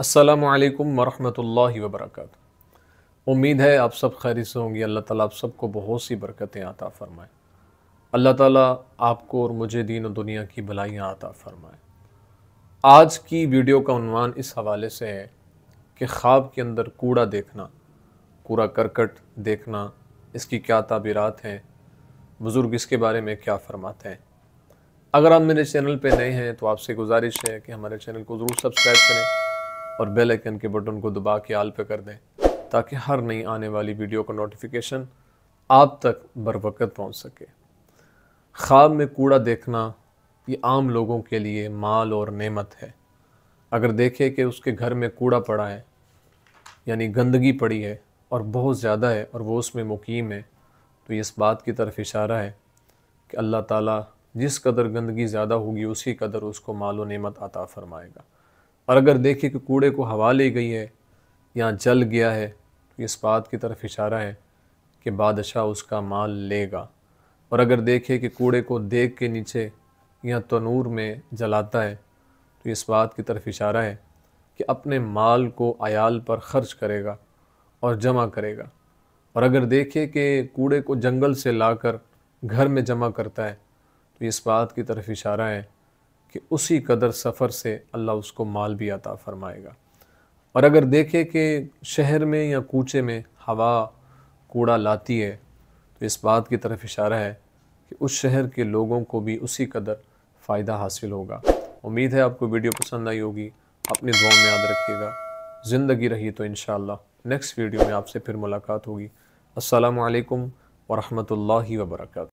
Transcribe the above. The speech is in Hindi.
अस्सलाम वालेकुम रहमतुल्लाहि व उम्मीद है आप सब खैर से होंगे अल्लाह ताला आप सबको बहुत सी बरकतें आता फ़रमाए अल्लाह ताला आपको और मुझे दीन और दुनिया की भलाइयाँ आता फ़रमाए आज की वीडियो का उनवान इस हवाले से है कि ख्वाब के अंदर कूड़ा देखना कूड़ा करकट देखना इसकी क्या तबीरत हैं बुज़ुर्ग इसके बारे में क्या फ़रमाते हैं अगर आप मेरे चैनल पे नए हैं तो आपसे गुजारिश है कि हमारे चैनल को ज़रूर सब्सक्राइब करें और बेल आइकन के बटन को दबा के आल पे कर दें ताकि हर नई आने वाली वीडियो का नोटिफिकेशन आप तक बर वक्त पहुँच सके ख्वाब में कूड़ा देखना ये आम लोगों के लिए माल और नेमत है अगर देखे कि उसके घर में कूड़ा पड़ा है यानी गंदगी पड़ी है और बहुत ज़्यादा है और वो उसमें मुकीम है तो इस बात की तरफ इशारा है कि अल्लाह ताला जिस कदर गंदगी ज़्यादा होगी उसी कदर उसको मालो नेमत अता फरमाएगा और अगर देखिए कि कूड़े को हवा ले गई है या जल गया है तो इस बात की तरफ इशारा है कि बादशाह उसका माल लेगा और अगर देखे कि कूड़े को देख के नीचे या तनूर में जलाता है तो इस बात की तरफ इशारा है कि अपने माल को आयाल पर ख़र्च करेगा और जमा करेगा और अगर देखे कि कूड़े को जंगल से लाकर घर में जमा करता है तो इस बात की तरफ इशारा है कि उसी कदर सफ़र से अल्लाह उसको माल भी अता फ़रमाएगा और अगर देखे कि शहर में या कूचे में हवा कूड़ा लाती है तो इस बात की तरफ इशारा है कि उस शहर के लोगों को भी उसी कदर फ़ायदा हासिल होगा उम्मीद है आपको वीडियो पसंद आई होगी अपनी दुआ में याद रखिएगा ज़िंदगी रही तो इन नेक्स्ट वीडियो में आपसे फिर मुलाकात होगी असलकम वरहमल वर्का